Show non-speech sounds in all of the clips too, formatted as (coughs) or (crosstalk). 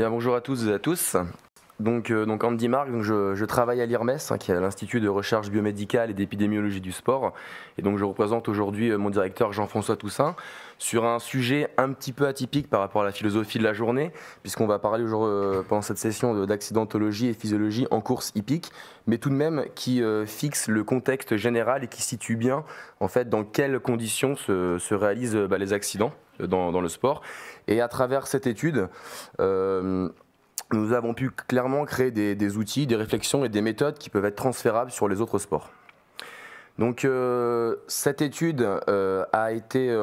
Eh bonjour à tous et à tous. Donc, euh, Andy Marc, je, travaille à l'IRMES, hein, qui est l'Institut de recherche biomédicale et d'épidémiologie du sport. Et donc je représente aujourd'hui euh, mon directeur Jean-François Toussaint sur un sujet un petit peu atypique par rapport à la philosophie de la journée, puisqu'on va parler aujourd'hui, euh, pendant cette session d'accidentologie et physiologie en course hippique, mais tout de même qui fixe le contexte général et qui situe bien en fait dans quelles conditions se, réalisent bah, les accidents dans, le sport. Et à travers cette étude, euh, nous avons pu clairement créer des, outils, des réflexions et des méthodes qui peuvent être transférables sur les autres sports. Donc euh, cette étude euh, a été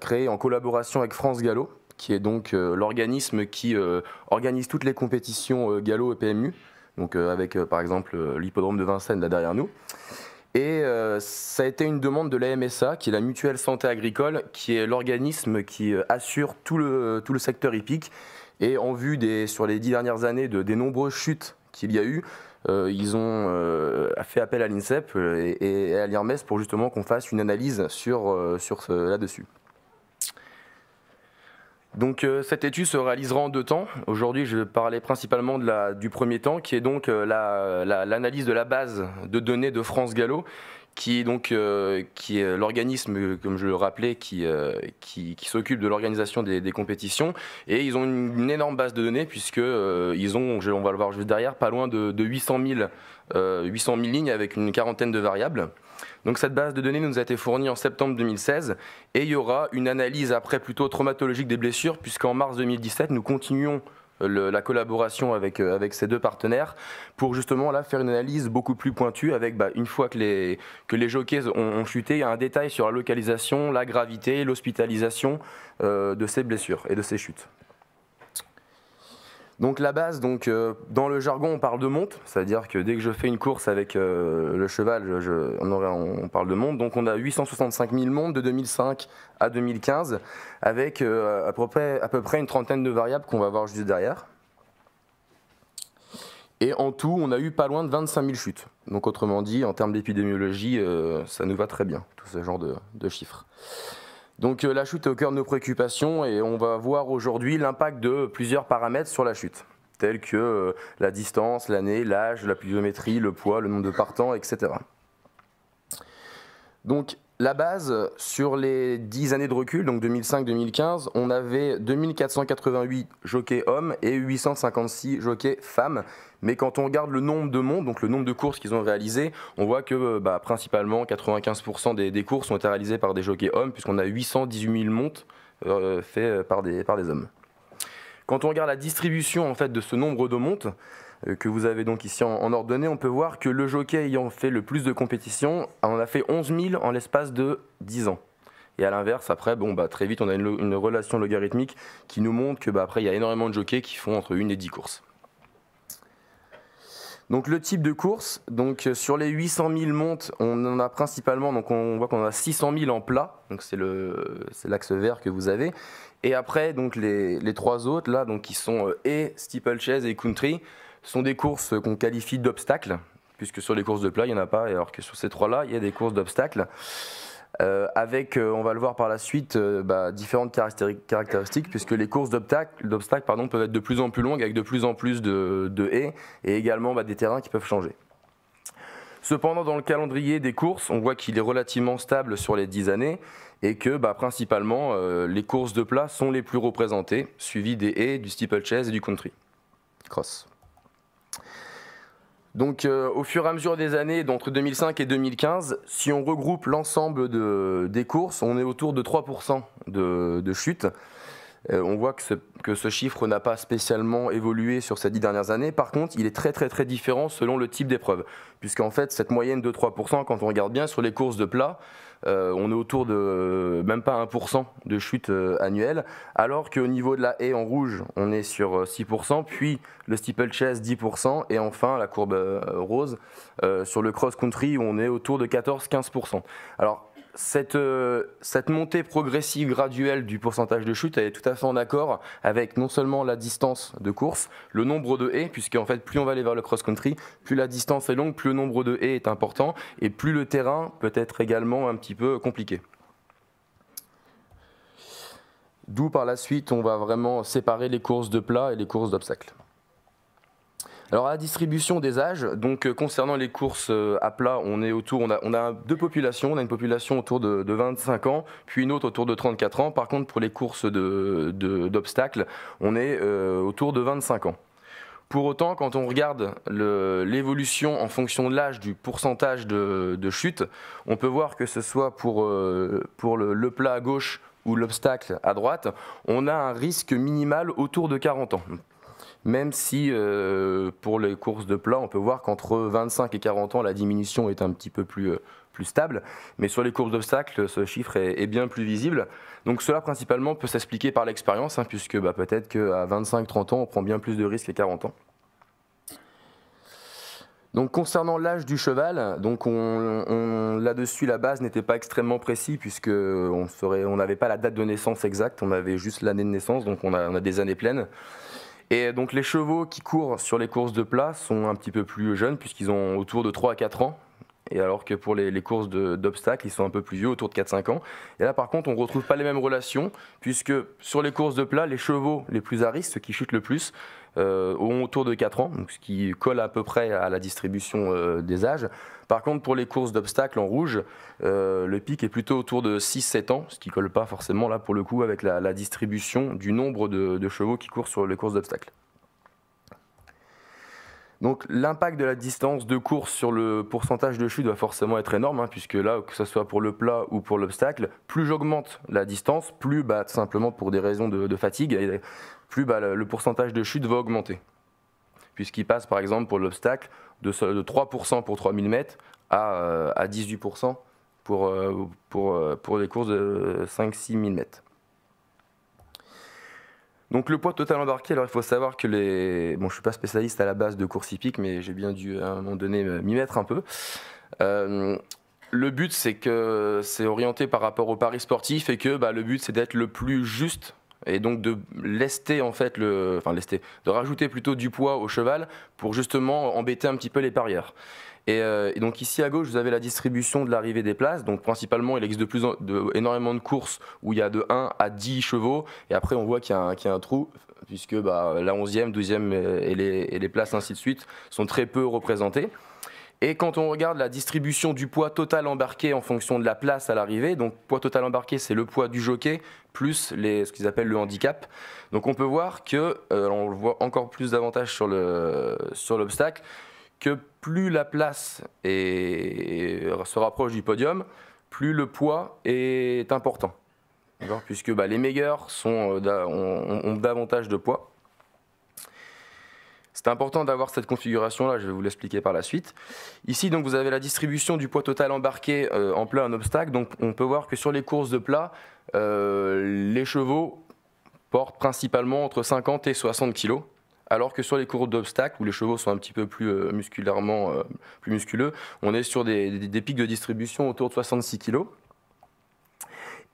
créée en collaboration avec France Gallo, qui est donc l'organisme qui organise toutes les compétitions Gallo et PMU, donc avec par exemple l'hippodrome de Vincennes là derrière nous. Et euh, ça a été une demande de la MSA, qui est la Mutuelle Santé Agricole, qui est l'organisme qui euh, assure tout le, secteur hippique. Et en vue des, sur les dix dernières années de, des nombreuses chutes qu'il y a eu, euh, ils ont fait appel à l'INSEP et, à l'IRMES pour justement qu'on fasse une analyse sur, sur là-dessus. Donc euh, cette étude se réalisera en deux temps. Aujourd'hui, je vais parler principalement du premier temps, qui est donc euh, l'analyse de la base de données de France Gallo, qui est euh, l'organisme, comme je le rappelais, qui, s'occupe de l'organisation des, compétitions. Et ils ont une, énorme base de données, puisque ils ont, on va le voir juste derrière, pas loin de, de 800, 000, 800 000 lignes avec une quarantaine de variables. Donc cette base de données nous a été fournie en septembre 2016 et il y aura une analyse après plutôt traumatologique des blessures puisqu'en mars 2017 nous continuons euh, la collaboration euh, avec, ces deux partenaires pour justement là faire une analyse beaucoup plus pointue avec bah, une fois que les, jockeys ont, chuté, un détail sur la localisation, la gravité, l'hospitalisation euh, de ces blessures et de ces chutes. Donc la base, donc, euh, dans le jargon, on parle de montes, c'est-à-dire que dès que je fais une course avec euh, le cheval, on, parle de montes. Donc on a 865 000 montes de 2005 à 2015, avec euh, à, peu près, une trentaine de variables qu'on va voir juste derrière. Et en tout, on a eu pas loin de 25 000 chutes. Donc autrement dit, en termes d'épidémiologie, ça nous va très bien, tout ce genre de chiffres. Donc euh, la chute est au cœur de nos préoccupations et on va voir aujourd'hui l'impact de plusieurs paramètres sur la chute, tels que euh, la distance, l'année, l'âge, la pluviométrie, le poids, le nombre de partants, etc. Donc la base, sur les 10 années de recul, donc 2005-2015, on avait 2488 jockeys hommes et 856 jockeys femmes. Mais quand on regarde le nombre de montes, donc le nombre de courses qu'ils ont réalisées, on voit que euh, bah, principalement 95% des, des, courses ont été réalisées par des jockeys hommes, puisqu'on a 818 000 montes faites euh, par des, par des hommes. Quand on regarde la distribution en fait, de ce nombre de montes, euh, que vous avez donc ici en, ordonnée, on peut voir que le jockey ayant fait le plus de compétitions en a fait 11 000 en l'espace de 10 ans. Et à l'inverse, après, bon, bah, très vite, on a une, relation logarithmique qui nous montre que, bah, après, il y a énormément de jockeys qui font entre 1 et 10 courses. Donc le type de course, donc euh, sur les 800 000 montes, on en a principalement, donc on voit qu'on a 600 000 en plat, donc c'est l'axe vert que vous avez. Et après, donc les, les, trois autres, là, donc qui sont euh, et steeplechase et country, ce sont des courses qu'on qualifie d'obstacles, puisque sur les courses de plat, il n'y en a pas, alors que sur ces trois-là, il y a des courses d'obstacles. Euh, avec, euh, on va le voir par la suite, euh, bah, différentes caractéristiques, puisque les courses d'obstacles peuvent être de plus en plus longues, avec de plus en plus de, haies, et également bah, des terrains qui peuvent changer. Cependant, dans le calendrier des courses, on voit qu'il est relativement stable sur les 10 années et que bah, principalement les courses de plat sont les plus représentées, suivies des haies, du steeplechase et du country cross. Donc euh, au fur et à mesure des années, entre 2005 et 2015, si on regroupe l'ensemble des courses, on est autour de 3% de, chute. Euh, on voit que ce, que ce chiffre n'a pas spécialement évolué sur ces dix dernières années. Par contre, il est très très très différent selon le type d'épreuve. Puisqu'en fait, cette moyenne de 3%, quand on regarde bien sur les courses de plat, euh, on est autour de même pas 1% de chute euh, annuelle, alors qu'au niveau de la haie en rouge, on est sur 6%, euh, puis le steeple steeplechase 10%, et enfin la courbe rose sur le cross-country, on est autour de 14-15%. Alors euh, cette, montée progressive graduelle du pourcentage de chute, est tout à fait en accord avec non seulement la distance de course, le nombre de haies, puisque en fait, plus on va aller vers le cross-country, plus la distance est longue, plus le nombre de haies est important, et plus le terrain peut être également un petit peu compliqué. D'où par la suite, on va vraiment séparer les courses de plat et les courses d'obstacles. Alors à la distribution des âges, donc euh, concernant les courses euh, à plat, on est autour, on a, deux populations, on a une population autour de, 25 ans, puis une autre autour de 34 ans. Par contre, pour les courses d'obstacles, on est euh, autour de 25 ans. Pour autant, quand on regarde l'évolution en fonction de l'âge du pourcentage de, chute, on peut voir que ce soit pour, le, le plat à gauche ou l'obstacle à droite, on a un risque minimal autour de 40 ans même si euh, pour les courses de plat, on peut voir qu'entre 25 et 40 ans, la diminution est un petit peu euh, plus, stable. Mais sur les courses d'obstacles, ce chiffre est, bien plus visible. Donc cela principalement peut s'expliquer par l'expérience, hein, puisque bah, peut-être qu'à 25-30 ans, on prend bien plus de risques les 40 ans. Donc concernant l'âge du cheval, donc on, là-dessus la base n'était pas extrêmement précise puisque on n'avait pas la date de naissance exacte, on avait juste l'année de naissance, donc on a des années pleines. Et donc les chevaux qui courent sur les courses de plat sont un petit peu plus jeunes puisqu'ils ont autour de 3 à 4 ans. Et alors que pour les, courses d'obstacles, ils sont un peu plus vieux, autour de 4-5 ans. Et là, par contre, on ne retrouve pas les mêmes relations, puisque sur les courses de plat, les chevaux les plus à ceux qui chutent le plus, ont euh, autour de 4 ans, ce qui colle à peu près à la distribution euh, des âges. Par contre, pour les courses d'obstacles en rouge, euh, le pic est plutôt autour de 6-7 ans, ce qui colle pas forcément là pour le coup avec la, distribution du nombre de chevaux qui courent sur les courses d'obstacles. Donc l'impact de la distance de course sur le pourcentage de chute va forcément être énorme, hein, puisque là, que ce soit pour le plat ou pour l'obstacle, plus j'augmente la distance, plus bah, simplement pour des raisons de, fatigue, plus bah, le pourcentage de chute va augmenter. Puisqu'il passe par exemple pour l'obstacle de, 3% pour 3000 mètres à, 18% euh, euh, euh, pour, des courses de 5 6000 mètres. Donc le poids total embarqué, alors il faut savoir que les... Bon, je suis pas spécialiste à la base de course hippique, mais j'ai bien dû à un moment donné m'y mettre un peu. Euh, le but, c'est que c'est orienté par rapport au pari sportif et que bah, le but, c'est d'être le plus juste et donc de rajouter plutôt du poids au cheval pour justement embêter un petit peu les parieurs. Euh, et, donc ici à gauche, vous avez la distribution de l'arrivée des places. Donc principalement, il existe de plus énormément de courses où il y a de 1 à 10 chevaux. Et après, on voit qu'il y, a un trou, puisque bah, la 11e, 12e et les places, ainsi de suite, sont très peu représentées. Et quand on regarde la distribution du poids total embarqué en fonction de la place à l'arrivée, donc poids total embarqué, c'est le poids du jockey plus ce qu'ils appellent le handicap. Donc on peut voir que, euh, on le voit encore plus davantage sur l'obstacle, sur que plus la place est, se rapproche du podium, plus le poids est important. Puisque bah, les meilleurs sont, euh, ont davantage de poids. C'est important d'avoir cette configuration-là, je vais vous l'expliquer par la suite. Ici, donc, vous avez la distribution du poids total embarqué euh, en plat en obstacle. Donc, on peut voir que sur les courses de plat, euh, les chevaux portent principalement entre 50 et 60 kg. Alors que sur les courses d'obstacle, où les chevaux sont un petit peu plus euh, musculairement plus musculeux, on est sur des, pics de distribution autour de 66 kg.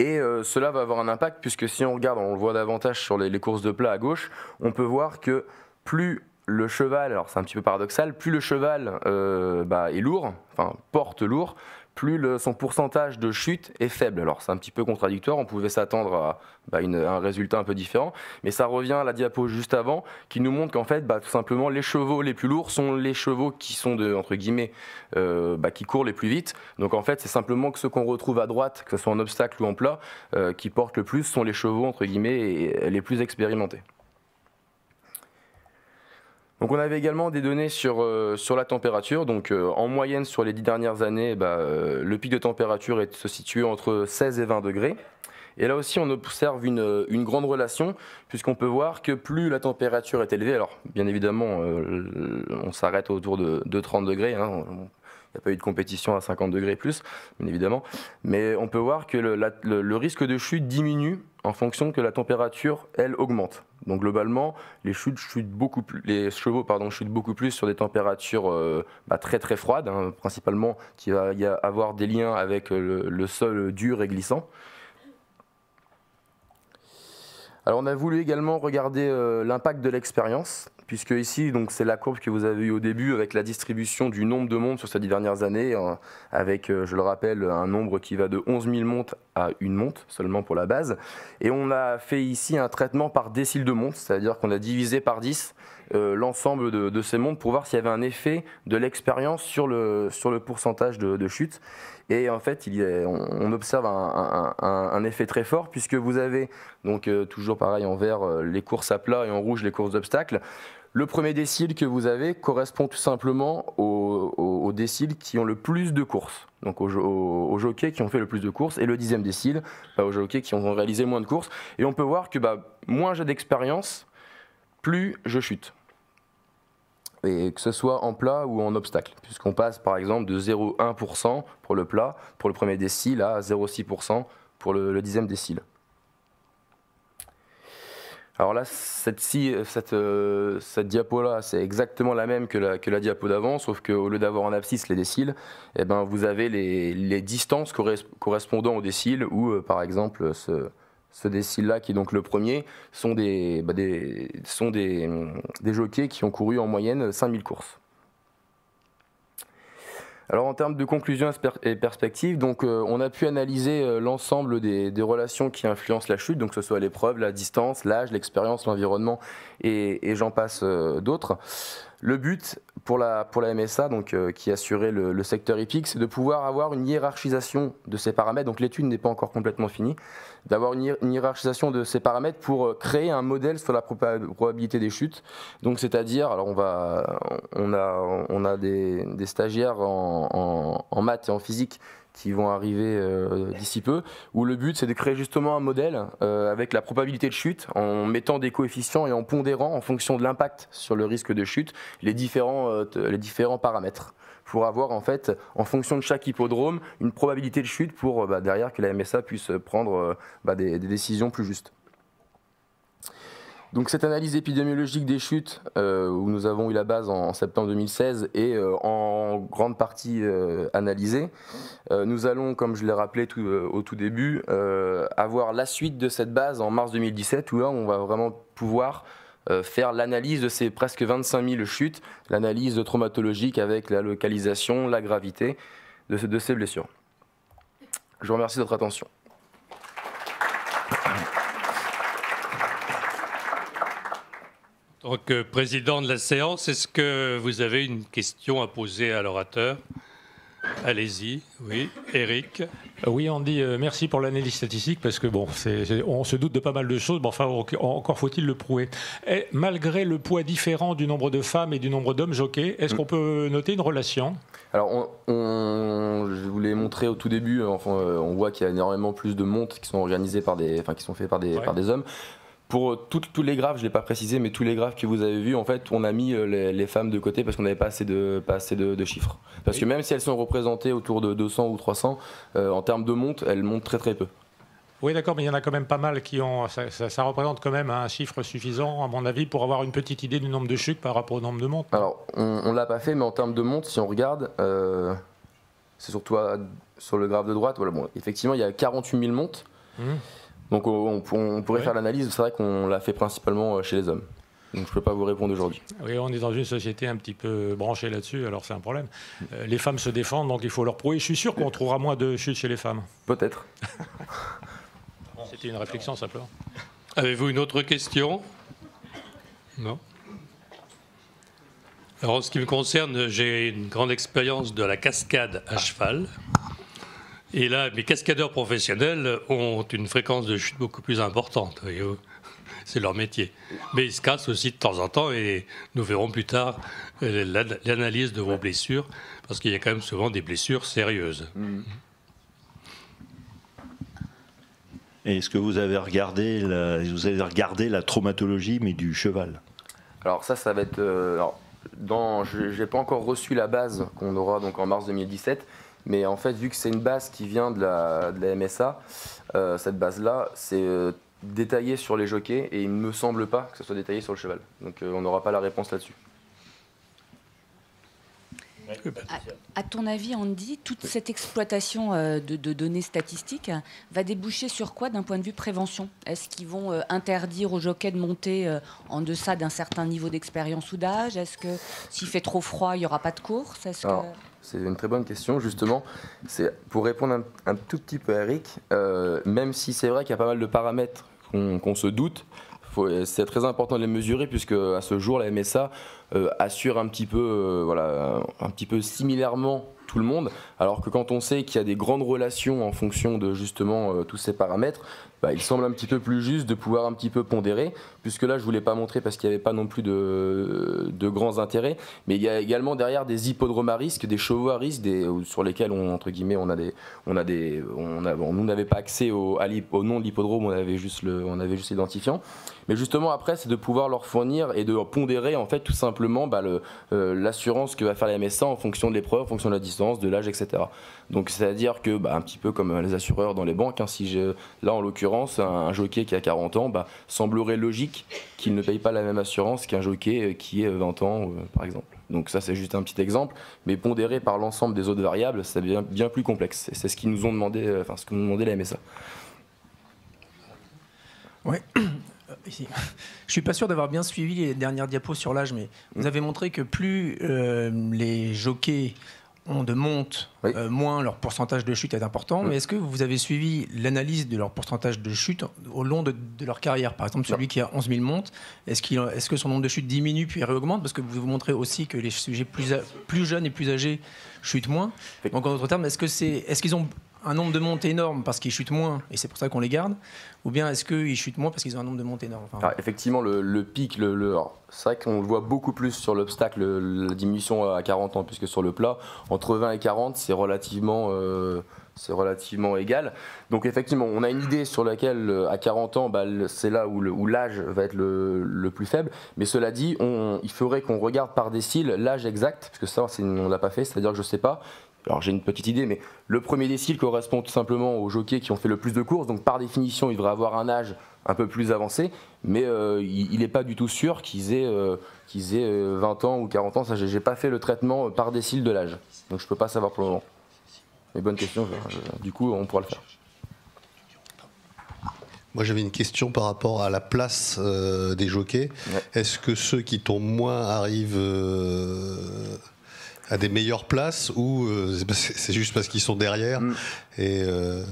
Et cela va avoir un impact puisque si on regarde, on le voit davantage sur les courses de plat à gauche, on peut voir que plus le cheval, alors c'est un petit peu paradoxal, plus le cheval euh, bah, est lourd, enfin porte lourd, plus son pourcentage de chute est faible. Alors c'est un petit peu contradictoire, on pouvait s'attendre à bah, un résultat un peu différent, mais ça revient à la diapo juste avant qui nous montre qu'en fait, bah, tout simplement, les chevaux les plus lourds sont les chevaux qui sont de, entre guillemets, euh, bah, qui courent les plus vite. Donc en fait, c'est simplement que ceux qu'on retrouve à droite, que ce soit en obstacle ou en plat, euh, qui portent le plus sont les chevaux entre guillemets les plus expérimentés. Donc on avait également des données sur, euh, sur la température. Donc euh, en moyenne sur les dix dernières années, bah, euh, le pic de température est, se situe entre 16 et 20 degrés. Et là aussi, on observe une, grande relation, puisqu'on peut voir que plus la température est élevée, alors bien évidemment, on s'arrête autour de, 30 degrés, hein, il n'y a pas eu de compétition à 50 degrés plus, bien évidemment. Mais on peut voir que le risque de chute diminue en fonction que la température, elle, augmente. Donc globalement, les, chutes chutent beaucoup plus, les chevaux pardon, chutent beaucoup plus sur des températures euh, bah, très très froides, hein, principalement qui va y avoir des liens avec euh, le sol dur et glissant. Alors on a voulu également regarder euh, l'impact de l'expérience, puisque ici donc c'est la courbe que vous avez eue au début avec la distribution du nombre de montres sur ces dix dernières années, hein, avec euh, je le rappelle un nombre qui va de 11 000 montres à une monte seulement pour la base. Et on a fait ici un traitement par décile de montres, c'est-à-dire qu'on a divisé par 10 euh, l'ensemble de, ces montres pour voir s'il y avait un effet de l'expérience sur le, sur le pourcentage de, de chute. Et en fait, on, observe un, effet très fort puisque vous avez, donc euh, toujours pareil en vert, euh, les courses à plat et en rouge, les courses d'obstacles. Le premier décile que vous avez correspond tout simplement aux, déciles qui ont le plus de courses, donc aux, jockeys qui ont fait le plus de courses, et le dixième décile bah, aux jockeys qui ont réalisé moins de courses. Et on peut voir que bah, moins j'ai d'expérience, plus je chute que ce soit en plat ou en obstacle, puisqu'on passe par exemple de 0,1% pour le plat, pour le premier décile, à 0,6% pour le, dixième décile. Alors là, cette, cette, euh, cette diapo-là, c'est exactement la même que la, que la diapo d'avant, sauf qu'au lieu d'avoir en abscisse les déciles, eh ben, vous avez les, distances correspondant aux déciles, ou euh, par exemple ce, ce décile là qui est donc le premier, sont des, bah, sont des, jockeys qui ont couru en moyenne 5000 courses. Alors en termes de conclusion et perspective, donc, euh, on a pu analyser euh, l'ensemble des, relations qui influencent la chute, donc que ce soit l'épreuve, la distance, l'âge, l'expérience, l'environnement et, j'en passe euh, d'autres. Le but pour la, pour la MSA, donc, euh, qui assurait le, secteur hippique, c'est de pouvoir avoir une hiérarchisation de ces paramètres. Donc l'étude n'est pas encore complètement finie. D'avoir une, hiérarchisation de ces paramètres pour euh, créer un modèle sur la probabilité des chutes. Donc c'est-à-dire, alors on, va, on a, on a des, stagiaires en maths et en physique qui vont arriver euh, d'ici peu, où le but c'est de créer justement un modèle euh, avec la probabilité de chute en mettant des coefficients et en pondérant en fonction de l'impact sur le risque de chute les différents, euh, les différents paramètres pour avoir en fait en fonction de chaque hippodrome une probabilité de chute pour bah, derrière que la MSA puisse prendre bah, des décisions plus justes. Donc cette analyse épidémiologique des chutes, euh, où nous avons eu la base en, septembre 2016, est euh, en grande partie euh, analysée. nous allons, comme je l'ai rappelé tout, au tout début, avoir la suite de cette base en mars 2017, où là on va vraiment pouvoir faire l'analyse de ces presque 25 000 chutes, l'analyse traumatologique avec la localisation, la gravité de ces blessures. Je vous remercie de votre attention. tant que président de la séance, est-ce que vous avez une question à poser à l'orateur Allez-y, oui, Eric. Euh, oui, Andy. Euh, merci pour l'analyse statistique parce que bon, on se doute de pas mal de choses, mais enfin encore faut-il le prouver. malgré le poids différent du nombre de femmes et du nombre d'hommes jockeys, est-ce mm. qu'on peut noter une relation Alors, je vous l'ai montré au tout début. Euh, on voit qu'il y a énormément plus de montes qui sont organisées par des, enfin, qui sont par des, par des hommes pour tous les graphes, je ne l'ai pas précisé, mais tous les graphes que vous avez vus, en fait, on a mis euh, les, femmes de côté parce qu'on n'avait pas assez, de, chiffres. Parce que même si elles sont représentées autour de 200 ou 300, euh, en termes de montes, elles montent très très peu. Oui, d'accord, mais il y en a quand même pas mal qui ont. Ça, représente quand même un chiffre suffisant, à mon avis, pour avoir une petite idée du nombre de chutes par rapport au nombre de montes. Alors, on ne l'a pas fait, mais en termes de montes, si on regarde, euh, c'est surtout sur le graphe de droite. Voilà, bon, effectivement, il y a 48 000 montes. Donc on, pourrait faire l'analyse, c'est vrai qu'on l'a fait principalement euh, chez les hommes. Donc je ne peux pas vous répondre aujourd'hui. Oui, on est dans une société un petit peu branchée là-dessus, alors c'est un problème. Euh, les femmes se défendent, donc il faut leur prouver. Je suis sûr qu'on trouvera moins de chutes chez les femmes. Peut-être. (laughs) C'était une réflexion simplement. Avez-vous une autre question Non Alors en ce qui me concerne, j'ai une grande expérience de la cascade à cheval. Et là, mes cascadeurs professionnels ont une fréquence de chute beaucoup plus importante. (laughs) C'est leur métier. Mais ils se cassent aussi de temps en temps et nous verrons plus tard euh, l'analyse de vos blessures parce qu'il y a quand même souvent des blessures sérieuses. Et Est-ce que vous avez regardé la, vous avez regardé la traumatologie mais du cheval Alors ça, ça va être. Euh, dans, je n'ai pas encore reçu la base qu'on aura donc en mars 2017 mais en fait, vu que c'est une base qui vient de la, MSA, euh, cette base-là, c'est euh, détaillé sur les jockeys et il ne me semble pas que ce soit détaillé sur le cheval. Donc euh, on n'aura pas la réponse là-dessus. Bah, à, ton avis, Andy, toute cette exploitation euh, de, données statistiques va déboucher sur quoi d'un point de vue prévention Est-ce qu'ils vont euh, interdire aux jockeys de monter euh, en deçà d'un certain niveau d'expérience ou d'âge Est-ce que s'il fait trop froid, il n'y aura pas de course C'est une très bonne question, justement. C'est pour répondre un, tout petit peu à Eric, même si c'est vrai qu'il y a pas mal de paramètres qu'on se doute, euh, c'est très important de les mesurer puisque à ce jour la MSA euh, assure un petit peu, euh, un petit peu similairement tout le monde, alors que quand on sait qu'il y a des grandes relations en fonction de justement tous ces paramètres, bah, il semble un petit peu plus juste de pouvoir un petit peu pondérer, puisque là, je voulais pas montrer parce qu'il n'y avait pas non plus de, grands intérêts, mais il y a également derrière des hippodromes à risque, des chevaux à risque, des, sur lesquels on, entre guillemets, on a des, on a des, on, n'avait pas accès au, au nom de l'hippodrome, on avait juste le, on avait juste l'identifiant. Mais justement, après, c'est de pouvoir leur fournir et de pondérer, en fait, tout simplement, bah, euh, l'assurance que va faire la MSA en fonction de l'épreuve, en fonction de la distance, de l'âge, etc. Donc, c'est-à-dire que, bah, un petit peu comme les assureurs dans les banques, hein, je là, en l'occurrence, un, jockey qui a 40 ans, bah, semblerait logique qu'il ne paye pas la même assurance qu'un jockey euh, qui est 20 euh, ans, euh, par exemple. Donc ça, c'est juste un petit exemple, mais pondéré par l'ensemble des autres variables, ça devient bien plus complexe. c'est ce qui nous ont demandé, enfin ce que nous demandait la MSA. Ouais. (coughs) Je suis pas sûr d'avoir bien suivi les dernières diapos sur l'âge, mais vous hmm. avez montré que plus les jockeys de de monte moins, leur pourcentage de chute est important. Mais est-ce que vous avez suivi l'analyse de leur pourcentage de chute au long de, leur carrière Par exemple, celui qui a 11 000 montes, est-ce, que son nombre de chutes diminue puis réaugmente Parce que vous vous montrez aussi que les sujets plus, plus jeunes et plus âgés chutent moins. Donc, en d'autres termes, est-ce, que c'est, est-ce qu'ils ont un nombre de montées énorme parce qu'ils chutent moins et c'est pour ça qu'on les garde Ou bien est-ce qu'ils chutent moins parce qu'ils ont un nombre de montées énorme Effectivement, le, pic, le, c'est vrai qu'on le voit beaucoup plus sur l'obstacle, la diminution à 40 ans, puisque sur le plat. Entre 20 et 40, c'est relativement. Euh, c'est relativement égal. Donc effectivement, on a une idée sur laquelle euh, à 40 ans, bah, c'est là où l'âge va être le, plus faible. Mais cela dit, il faudrait qu'on regarde par décile l'âge exact, parce que ça, on ne l'a pas fait, c'est-à-dire que je ne sais pas alors j'ai une petite idée, mais le premier décile correspond tout simplement aux jockeys qui ont fait le plus de courses, donc par définition, il devrait avoir un âge un peu plus avancé, mais euh, il n'est pas du tout sûr qu'ils aient, euh, aient, 20 euh, ans ou 40 ans. Je n'ai pas fait le traitement par décile de l'âge, donc je ne peux pas savoir pour le moment. Mais bonne question, du coup, on pourra le faire. Moi, j'avais une question par rapport à la place des jockeys. Est-ce que ceux qui tombent moins arrivent à des meilleures places ou euh, c'est juste parce qu'ils sont derrière mm. et, euh,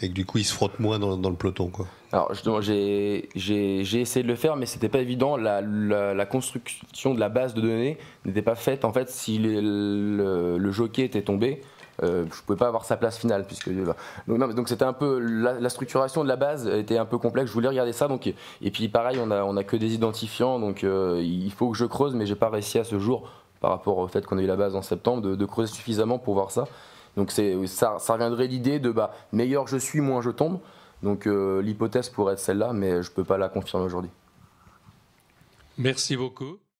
et, que du coup ils se frottent moins dans, le peloton quoi. Alors j'ai essayé de le faire mais c'était pas évident, la, la, construction de la base de données n'était pas faite en fait si le, jockey était tombé. Euh, je pouvais pas avoir sa place finale puisque bah, donc c'était un peu la, structuration de la base était un peu complexe je voulais regarder ça donc et puis pareil on a on a que des identifiants donc il faut que je creuse mais j'ai pas réussi à ce jour par rapport au fait qu'on a eu la base en septembre, de, creuser suffisamment pour voir ça. Donc ça, ça reviendrait l'idée de bah, meilleur je suis, moins je tombe. Donc euh, l'hypothèse pourrait être celle-là, mais je ne peux pas la confirmer aujourd'hui. Merci beaucoup.